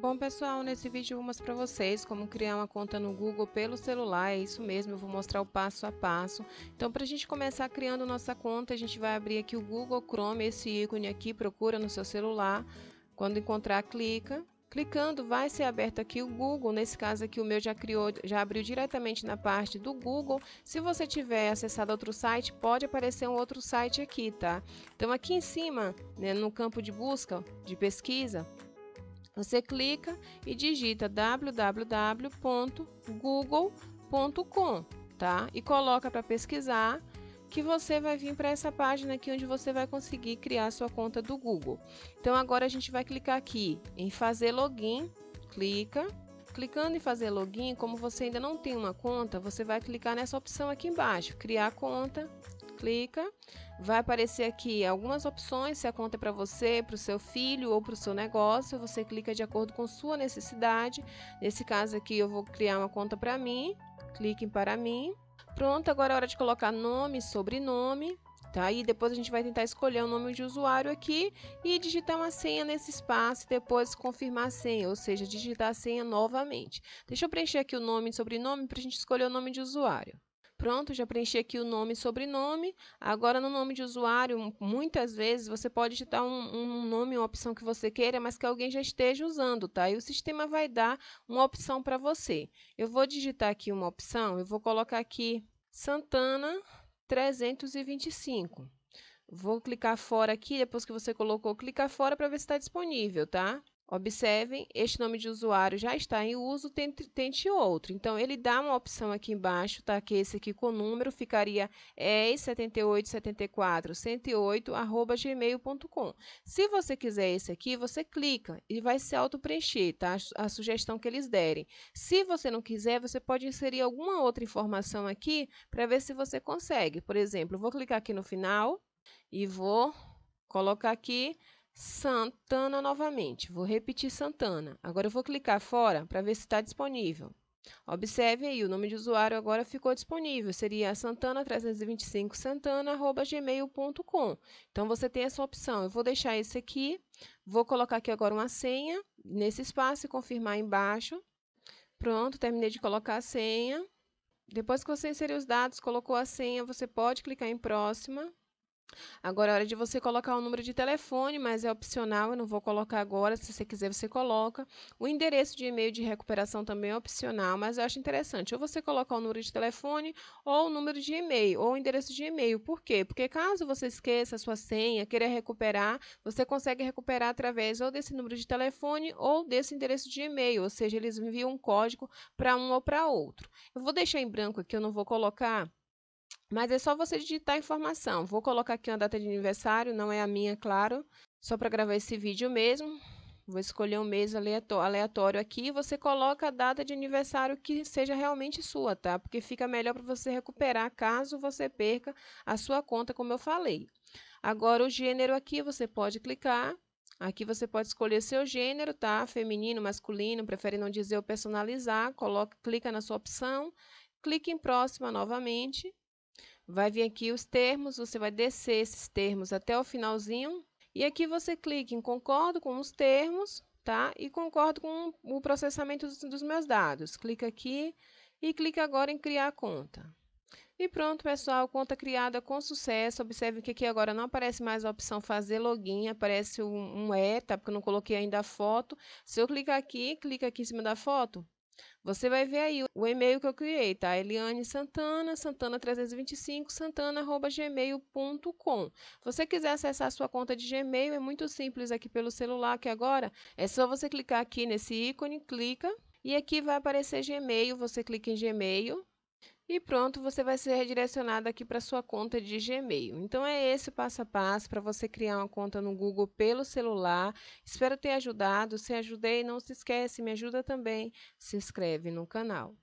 Bom pessoal, nesse vídeo eu vou mostrar para vocês como criar uma conta no Google pelo celular, é isso mesmo, eu vou mostrar o passo a passo. Então para a gente começar criando nossa conta, a gente vai abrir aqui o Google Chrome, esse ícone aqui, procura no seu celular, quando encontrar clica. Clicando vai ser aberto aqui o Google, nesse caso aqui o meu já criou, já abriu diretamente na parte do Google. Se você tiver acessado outro site, pode aparecer um outro site aqui, tá? Então aqui em cima, né, no campo de busca, de pesquisa, você clica e digita www.google.com, tá? E coloca para pesquisar que você vai vir para essa página aqui onde você vai conseguir criar sua conta do Google. Então agora a gente vai clicar aqui em fazer login, clica. Clicando em fazer login, como você ainda não tem uma conta, você vai clicar nessa opção aqui embaixo, criar conta clica, vai aparecer aqui algumas opções, se a conta é para você, para o seu filho ou para o seu negócio, você clica de acordo com sua necessidade. Nesse caso aqui eu vou criar uma conta para mim, clique em para mim. Pronto, agora é hora de colocar nome, sobrenome, tá? E depois a gente vai tentar escolher o nome de usuário aqui e digitar uma senha nesse espaço e depois confirmar a senha, ou seja, digitar a senha novamente. Deixa eu preencher aqui o nome e sobrenome para a gente escolher o nome de usuário. Pronto, já preenchi aqui o nome e sobrenome. Agora, no nome de usuário, muitas vezes você pode digitar um, um nome, uma opção que você queira, mas que alguém já esteja usando, tá? E o sistema vai dar uma opção para você. Eu vou digitar aqui uma opção, eu vou colocar aqui Santana 325. Vou clicar fora aqui, depois que você colocou, clicar fora para ver se está disponível, tá? Observem, este nome de usuário já está em uso, tente, tente outro. Então, ele dá uma opção aqui embaixo, tá? Que esse aqui com o número ficaria e7874 arroba gmail.com. Se você quiser esse aqui, você clica e vai se auto-preencher, tá? A sugestão que eles derem. Se você não quiser, você pode inserir alguma outra informação aqui para ver se você consegue. Por exemplo, vou clicar aqui no final e vou colocar aqui Santana novamente. Vou repetir Santana. Agora eu vou clicar fora para ver se está disponível. Observe aí, o nome de usuário agora ficou disponível, seria santana325santana.gmail.com. Então, você tem essa opção. Eu vou deixar esse aqui, vou colocar aqui agora uma senha nesse espaço e confirmar embaixo. Pronto, terminei de colocar a senha. Depois que você inseriu os dados, colocou a senha, você pode clicar em próxima. Agora é hora de você colocar o número de telefone, mas é opcional, eu não vou colocar agora. Se você quiser, você coloca. O endereço de e-mail de recuperação também é opcional, mas eu acho interessante. Ou você colocar o número de telefone, ou o número de e-mail, ou o endereço de e-mail. Por quê? Porque caso você esqueça a sua senha, queira recuperar, você consegue recuperar através ou desse número de telefone ou desse endereço de e-mail. Ou seja, eles enviam um código para um ou para outro. Eu vou deixar em branco aqui, eu não vou colocar mas é só você digitar a informação. Vou colocar aqui uma data de aniversário, não é a minha, claro, só para gravar esse vídeo mesmo. Vou escolher um mês aleatório aqui você coloca a data de aniversário que seja realmente sua, tá? Porque fica melhor para você recuperar caso você perca a sua conta, como eu falei. Agora, o gênero aqui, você pode clicar. Aqui você pode escolher seu gênero, tá? Feminino, masculino, prefere não dizer ou personalizar. Coloca, clica na sua opção. Clique em próxima novamente. Vai vir aqui os termos, você vai descer esses termos até o finalzinho. E aqui você clica em concordo com os termos, tá? E concordo com o processamento dos, meus dados. Clica aqui e clica agora em criar conta. E pronto, pessoal, conta criada com sucesso. Observe que aqui agora não aparece mais a opção fazer login, aparece um, um tá? Porque eu não coloquei ainda a foto. Se eu clicar aqui, clica aqui em cima da foto, você vai ver aí o e-mail que eu criei, tá? Eliane Santana, santana325, santana.gmail.com. Você quiser acessar a sua conta de Gmail, é muito simples aqui pelo celular, que agora é só você clicar aqui nesse ícone, clica, e aqui vai aparecer Gmail, você clica em Gmail, e pronto, você vai ser redirecionado aqui para sua conta de Gmail. Então é esse passo a passo para você criar uma conta no Google pelo celular. Espero ter ajudado. Se ajudei, não se esquece, me ajuda também. Se inscreve no canal.